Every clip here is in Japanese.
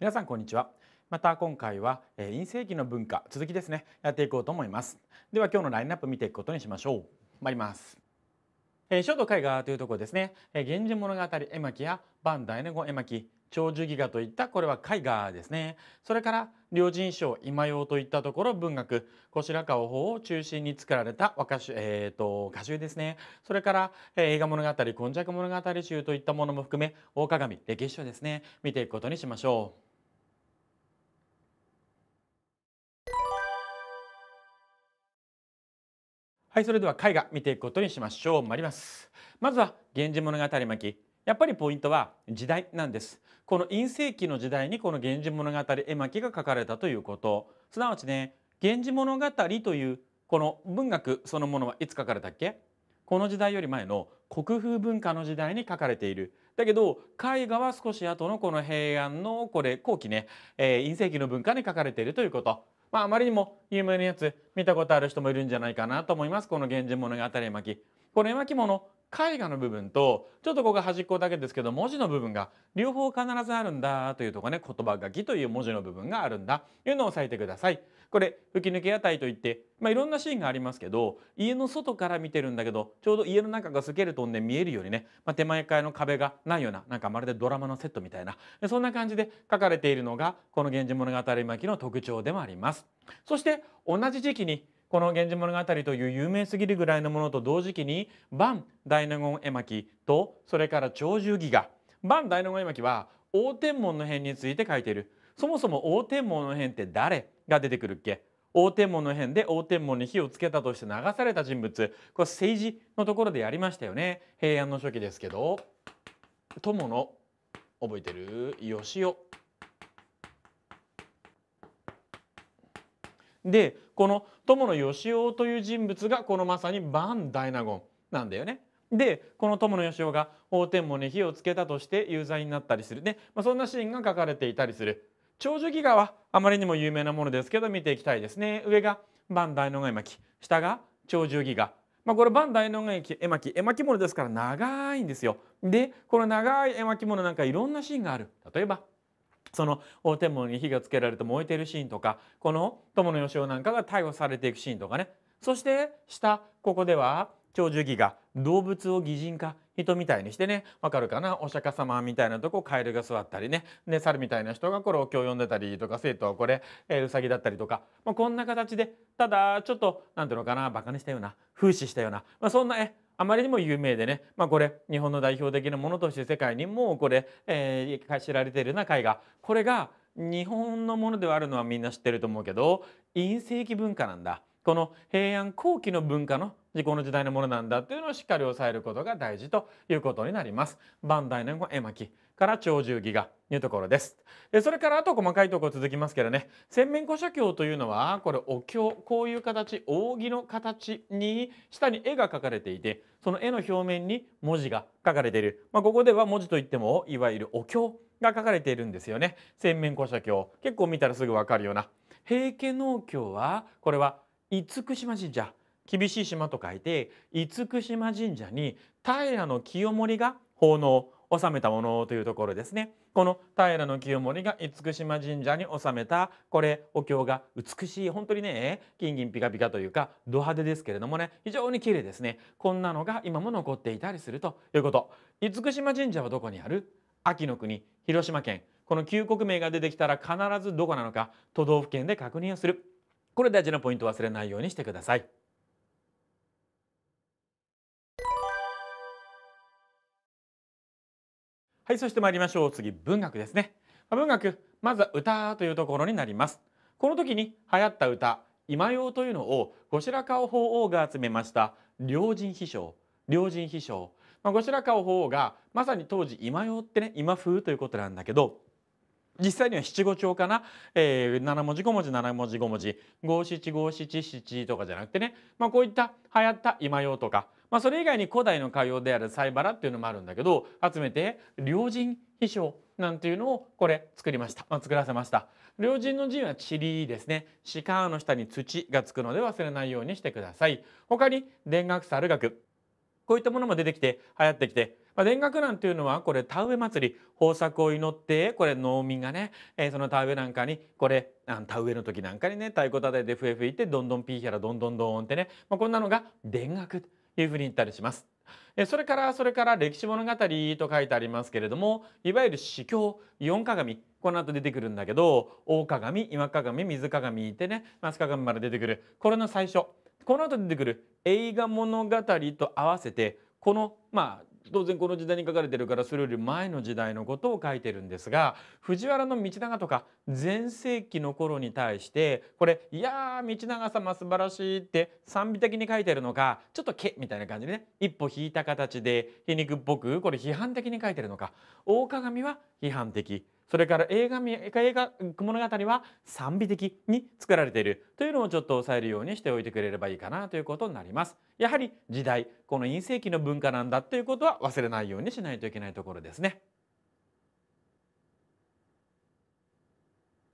皆さんこんにちはまた今回は陰性期の文化続きですねやっていこうと思いますでは今日のラインナップ見ていくことにしましょう参りますえー、書と絵画というところですね、えー、源氏物語絵巻やバンダイネ語絵巻長寿ギ画といったこれは絵画ですねそれから両人賞今用といったところ文学小白河法を中心に作られた和歌集、えーと、と歌集ですねそれから、えー、映画物語今昔物語集といったものも含め大鏡歴史書ですね見ていくことにしましょう。はいそれでは絵画見ていくことにしましょう参りますまずは源氏物語巻やっぱりポイントは時代なんですこの陰世紀の時代にこの源氏物語絵巻が書かれたということすなわちね源氏物語というこの文学そのものはいつ書かれたっけこの時代より前の国風文化の時代に書かれているだけど絵画は少し後のこの平安のこれ後期ね、えー、陰世紀の文化に書かれているということまあ、あまりにも有名なやつ見たことある人もいるんじゃないかなと思いますこの「源氏物語巻」。この絵巻物絵画の部分とちょっとここ端っこだけですけど文字の部分が両方必ずあるんだというとこね言葉書きという文字の部分があるんだというのを押さえてください。これ吹き抜け屋台といって、まあ、いろんなシーンがありますけど家の外から見てるんだけどちょうど家の中がスケルトンで見えるようにね、まあ、手前側の壁がないようななんかまるでドラマのセットみたいなそんな感じで書かれているのがこの「源氏物語巻」の特徴でもあります。そして同じ時期にこの「源氏物語」という有名すぎるぐらいのものと同時期に「万大納言絵巻」とそれから「鳥獣戯画」万大納言絵巻は大天門の変について書いているそもそも大天門の変って誰が出てくるっけ大天門の変で大天門に火をつけたとして流された人物これ政治のところでやりましたよね平安の初期ですけど友の覚えてるしお。でこの友野義雄という人物がこのまさに万大納言なんだよね。でこの友野義雄が法天門に火をつけたとして有罪になったりするね、まあ、そんなシーンが書かれていたりする長寿戯画はあまりにも有名なものですけど見ていきたいですね上が万大納言巻下が長寿戯画、まあ、これ万大納言絵巻絵巻物ですから長いんですよでこの長い絵巻物なんかいろんなシーンがある例えばその大天文に火がつけられて燃えているシーンとかこの友野義雄なんかが逮捕されていくシーンとかねそして下ここでは長寿儀が動物を擬人化人みたいにしてねわかるかなお釈迦様みたいなとこカエルが座ったりねね猿みたいな人がこれを今日呼んでたりとか生徒はこれ、えサうさぎだったりとか、まあ、こんな形でただちょっと何ていうのかなバカにしたような風刺したような、まあ、そんなえあまりにも有名でね、まあ、これ日本の代表的なものとして世界にもこれ、えー、知られているような絵画これが日本のものではあるのはみんな知ってると思うけど隕石文化なんだこの平安後期の文化の時効の時代のものなんだというのをしっかり押さえることが大事ということになります。万代の絵巻から長寿儀がいうところです。それからあと細かいところ続きますけどね洗面古書経というのはこれお経こういう形扇の形に下に絵が描かれていてその絵の表面に文字が書かれている、まあ、ここでは文字といってもいわゆるお経が書かれているんですよね洗面古書経結構見たらすぐわかるような平家農協はこれは厳島神社厳しい島と書いて厳島神社に平清盛が奉納納めたものというところですねこの平清盛が厳島神社に納めたこれお経が美しい本当にね金銀ピカピカというかド派手ですけれどもね非常に綺麗ですねこんなのが今も残っていたりするということ厳島神社はどこにある秋の国広島県この旧国名が出てきたら必ずどこなのか都道府県で確認をするこれ大事なポイント忘れないようにしてください。はい、そして参りましょう。次、文学ですね。文学、まずは歌というところになります。この時に流行った歌、今用というのを後白河法皇が集めました良人秘書良人秘書、ま後白河法皇がまさに当時今用ってね今風ということなんだけど実際には七五調かな、えー、7文字5文字7文字5文字五七五七七とかじゃなくてね、まあ、こういった流行った今用とか、まあ、それ以外に古代の歌謡である「西原」っていうのもあるんだけど集めて「良人秘書」なんていうのをこれ作りました、まあ、作らせました。両人の陣は地理ですね。鹿の下に土がつくので忘れないようにしてください。他に田楽猿楽こういったものも出てきて流行ってきてまあ、田楽なんていうのはこれ田植え祭り豊作を祈ってこれ農民がね、えー、その田植えなんかにこれ田植えの時なんかにね太鼓叩いてふえふてどんどんピーヒャラどんどんどんってね、まあ、こんなのが田楽というふうに言ったりします。それからそれから歴史物語と書いてありますけれどもいわゆる司教四鏡この後出てくるんだけど大鏡岩鏡水鏡いてね松鏡まで出てくるこれの最初この後出てくる映画物語と合わせてこのまあ当然この時代に書かれてるからそれより前の時代のことを書いてるんですが藤原道長とか全盛期の頃に対してこれ「いやー道長様素晴らしい」って賛美的に書いてるのかちょっと「け」みたいな感じでね一歩引いた形で皮肉っぽくこれ批判的に書いてるのか大鏡は批判的。それから映画映画物語は賛美的に作られているというのをちょっと抑えるようにしておいてくれればいいかなということになります。やはり時代この陰性期の文化なんだということは忘れないようにしないといけないところですね。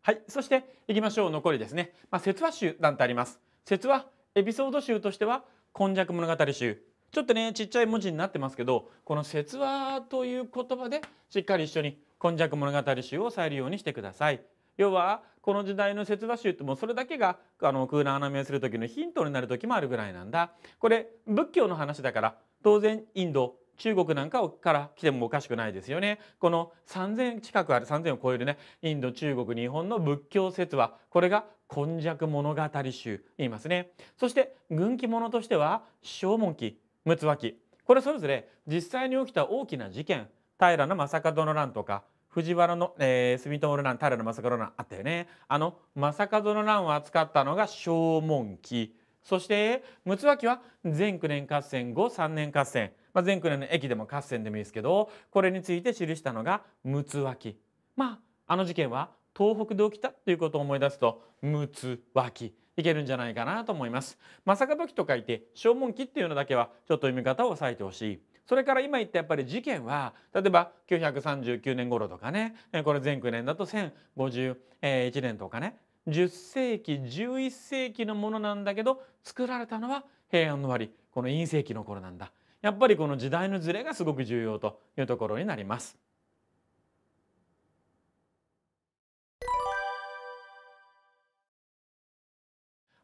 はい、そしていきましょう残りですね、まあ、説話集なんてあります説話エピソード集としては「今昔物語集」ちょっとねちっちゃい文字になってますけどこの「説話」という言葉でしっかり一緒に今昔物語集をえるようにしてください。要はこの時代の説話集ってもうそれだけがあの空欄穴埋めする時のヒントになる時もあるぐらいなんだ。これ仏教の話だから当然インド中国なんかから来てもおかしくないですよね。この3,000近くある3,000を超えるねインド中国日本の仏教説話これが今昔物語集言いますね。そして軍記物としては正文記六奥記これそれぞれ実際に起きた大きな事件平将門の乱とか藤原の、えー、住友の乱平将門の乱あったよねあの正門の乱を扱ったのが正門記そして陸奥脇は前九年合戦後三年合戦、まあ、前九年の駅でも合戦でもいいですけどこれについて記したのが陸奥脇まああの事件は東北で起きたということを思い出すと陸奥脇いけるんじゃないかなと思います。正門記と書いて正門記っていうのだけはちょっと読み方を押さえてほしい。それから今言ったやっぱり事件は例えば939年頃とかねこれ前9年だと1051年とかね10世紀11世紀のものなんだけど作られたのは平安の終わりこの陰世紀の頃なんだやっぱりこの時代のズレがすごく重要というところになります。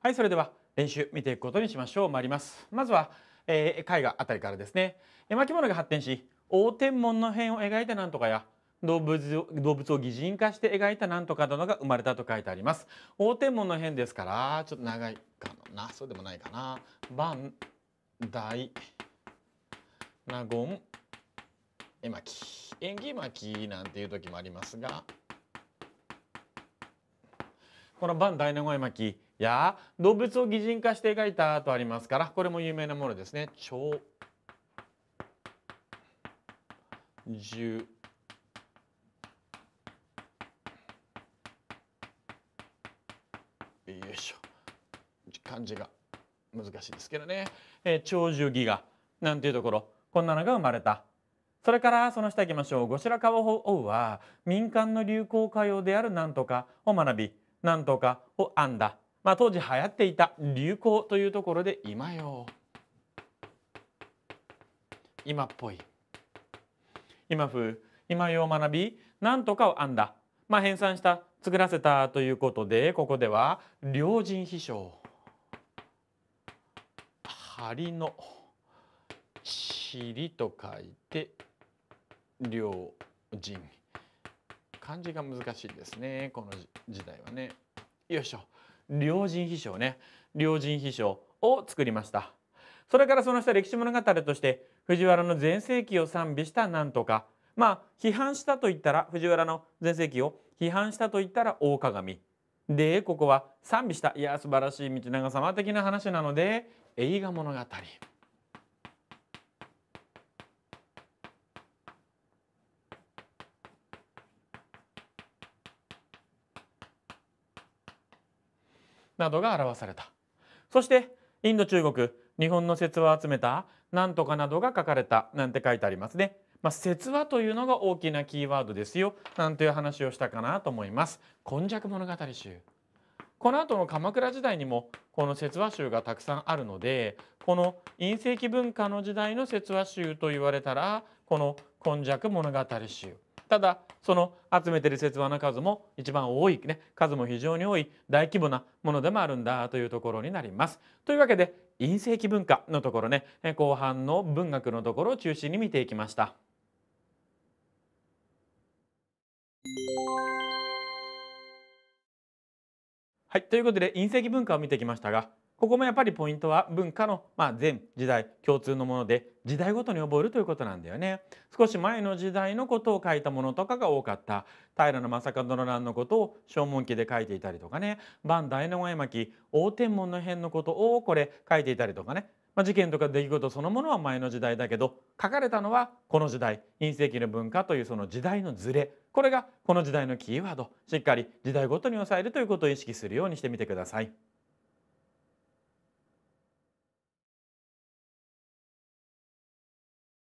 はいそれでは練習見ていくことにしましょう参りますまずはえー、絵画あたりからですね巻物が発展し大天文の辺を描いたなんとかや動物を動物を擬人化して描いたなんとか殿が生まれたと書いてあります大天文の辺ですからちょっと長いかなそうでもないかな万大納言絵巻縁起巻なんていう時もありますがこの万大納言絵巻や動物を擬人化して描いたとありますからこれも有名なものですね。鳥獣よいしょ漢字が難しいですけどね、えー、鳥獣戯なんていうところこんなのが生まれたそれからその下行きましょう「後白河法皇は民間の流行歌謡であるなんとかを学びなんとかを編んだ」まあ、当時流行っていた流行というところで今よ今っぽい今風今よを学び何とかを編んだ、まあ、編纂した作らせたということでここでは良人秘書梁の尻と書いて良人漢字が難しいですねこの時代はねよいしょ両人秘書ね両人秘書を作りましたそれからその下歴史物語として藤原の全盛期を賛美したなんとかまあ批判したと言ったら藤原の全盛期を批判したと言ったら大鏡でここは賛美したいや素晴らしい道長様的な話なので映画物語。などが表されたそしてインド中国日本の説話を集めたなんとかなどが書かれたなんて書いてありますね。まあ、説話というのが大きなキーワードですよなんていう話をしたかなと思います。今昔物語集この後の鎌倉時代にもこの説話集がたくさんあるのでこの陰石文化の時代の説話集と言われたらこの今昔物語集ただその集めてる説話の数も一番多い、ね、数も非常に多い大規模なものでもあるんだというところになります。というわけで陰性期文化のところね後半の文学のところを中心に見ていきました。はい、ということで隕石文化を見てきましたがここもやっぱりポイントは文化の、まあ、全時代共通のもので時代ごとに覚えるということなんだよね少し前の時代のことを書いたものとかが多かった平将門の乱のことを「正門記」で書いていたりとかね「万代の前巻」「応天門の変」のことをこれ書いていたりとかねまあ、事件とか出来事そのものは前の時代だけど書かれたのはこの時代隕石の文化というその時代のズレこれがこの時代のキーワードしっかり時代ごとに抑えるということを意識するようにしてみてください。